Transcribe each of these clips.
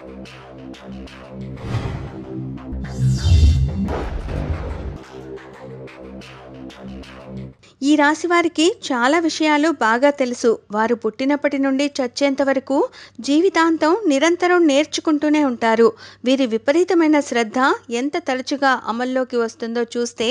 I'm sorry. ఈ రాశి వారికి చాలా విషయాలు బాగా తెలుసు వారు పుట్టినప్పటి నుండి చచ్చేంత వరకు జీవితాంతం నిరంతరం నేర్చుకుంటూనే ఉంటారు వీరి విపరీతమైన శ్రద్ధ ఎంత తరచుగా అమల్లోకి వస్తుందో చూస్తే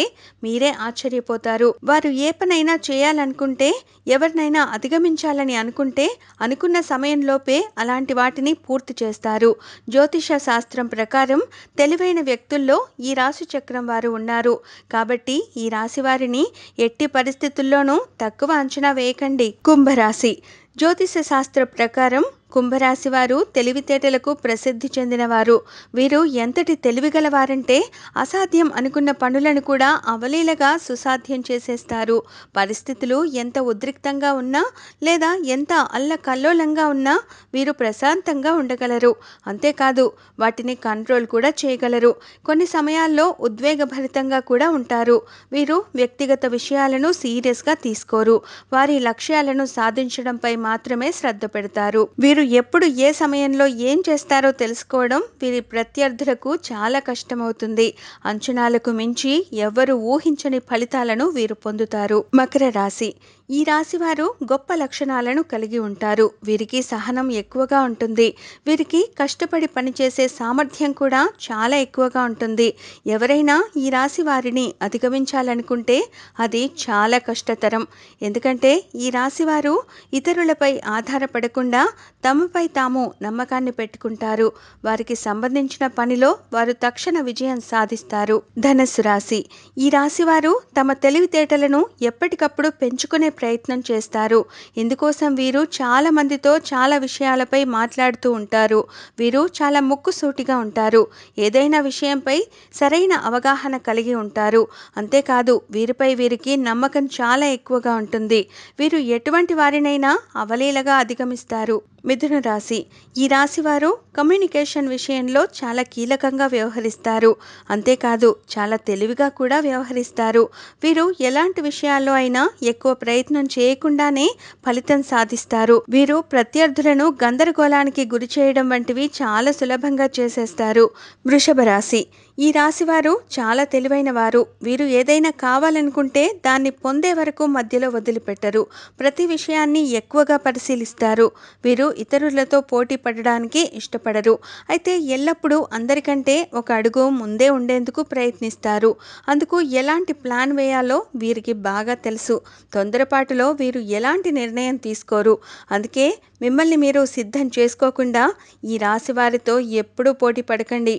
మీరే ఆశ్చర్యపోతారు వారు ఏ పనైనా చేయాలనుకుంటే ఎవరినైనా అధిగమించాలని అనుకుంటే అనుకున్న సమయంలోపే అలాంటి వాటిని పూర్తి చేస్తారు జ్యోతిష శాస్త్రం ప్రకారం తెలివైన వ్యక్తుల్లో ఈ రాశి చక్రం వారు ఉన్నారు కాబట్టి ఈ రాశి వారిని ఎట్టి పరిస్థితుల్లోనూ తక్కువ అంచనా వేయకండి కుంభరాశి జ్యోతిష శాస్త్ర ప్రకారం కుంభరాశి వారు తెలివితేటలకు ప్రసిద్ధి చెందినవారు వీరు ఎంతటి తెలివిగలవారంటే అసాధ్యం అనుకున్న పనులను కూడా అవలీలగా సుసాధ్యం చేసేస్తారు పరిస్థితులు ఎంత ఉద్రిక్తంగా ఉన్నా లేదా ఎంత అల్లకల్లోలంగా ఉన్నా వీరు ప్రశాంతంగా ఉండగలరు అంతేకాదు వాటిని కంట్రోల్ కూడా చేయగలరు కొన్ని సమయాల్లో ఉద్వేగభరితంగా కూడా ఉంటారు వీరు వ్యక్తిగత విషయాలను సీరియస్గా తీసుకోరు వారి లక్ష్యాలను సాధించడంపై మాత్రమే శ్రద్ధ పెడతారు వీరు వారు ఎప్పుడు ఏ సమయంలో ఏం చేస్తారో తెలుసుకోవడం వీరి ప్రత్యర్థులకు చాలా కష్టమవుతుంది అంచనాలకు మించి ఎవరు ఊహించని ఫలితాలను వీరు పొందుతారు మకర రాశి ఈ రాశివారు గొప్ప లక్షణాలను కలిగి ఉంటారు వీరికి సహనం ఎక్కువగా ఉంటుంది వీరికి కష్టపడి పనిచేసే సామర్థ్యం కూడా చాలా ఎక్కువగా ఉంటుంది ఎవరైనా ఈ రాశి వారిని అధిగమించాలనుకుంటే అది చాలా కష్టతరం ఎందుకంటే ఈ రాశివారు ఇతరులపై ఆధారపడకుండా తమపై తాము నమ్మకాన్ని పెట్టుకుంటారు వారికి సంబంధించిన పనిలో వారు తక్షణ విజయం సాధిస్తారు ధనస్సు రాశి ఈ రాశివారు తమ తెలివితేటలను ఎప్పటికప్పుడు పెంచుకునే ప్రయత్నం చేస్తారు ఇందుకోసం వీరు చాలా మందితో చాలా విషయాలపై మాట్లాడుతూ ఉంటారు వీరు చాలా ముక్కుసూటిగా ఉంటారు ఏదైనా విషయంపై సరైన అవగాహన కలిగి ఉంటారు అంతేకాదు వీరిపై వీరికి నమ్మకం చాలా ఎక్కువగా ఉంటుంది వీరు ఎటువంటి వారినైనా అవలీలగా అధిగమిస్తారు మిథున రాశి ఈ రాశి వారు కమ్యూనికేషన్ విషయంలో చాలా కీలకంగా వ్యవహరిస్తారు అంతేకాదు చాలా తెలివిగా కూడా వ్యవహరిస్తారు వీరు ఎలాంటి విషయాల్లో అయినా ఎక్కువ ప్రయత్నం ప్రయత్నం చేయకుండానే ఫలితం సాధిస్తారు వీరు ప్రత్యర్థులను గందరగోళానికి గురి చేయడం వంటివి చాలా సులభంగా చేసేస్తారు వృషభ రాశి ఈ రాశివారు చాలా తెలివైన వారు వీరు ఏదైనా కావాలనుకుంటే దాన్ని పొందే వరకు మధ్యలో వదిలిపెట్టరు ప్రతి విషయాన్ని ఎక్కువగా పరిశీలిస్తారు వీరు ఇతరులతో పోటీ పడడానికి ఇష్టపడరు అయితే ఎల్లప్పుడూ అందరికంటే ఒక అడుగు ముందే ఉండేందుకు ప్రయత్నిస్తారు అందుకు ఎలాంటి ప్లాన్ వేయాలో వీరికి బాగా తెలుసు తొందర పొరపాటులో వీరు ఎలాంటి నిర్ణయం తీసుకోరు అందుకే మిమ్మల్ని మీరు సిద్ధం చేసుకోకుండా ఈ రాశి వారితో ఎప్పుడూ పోటీ పడకండి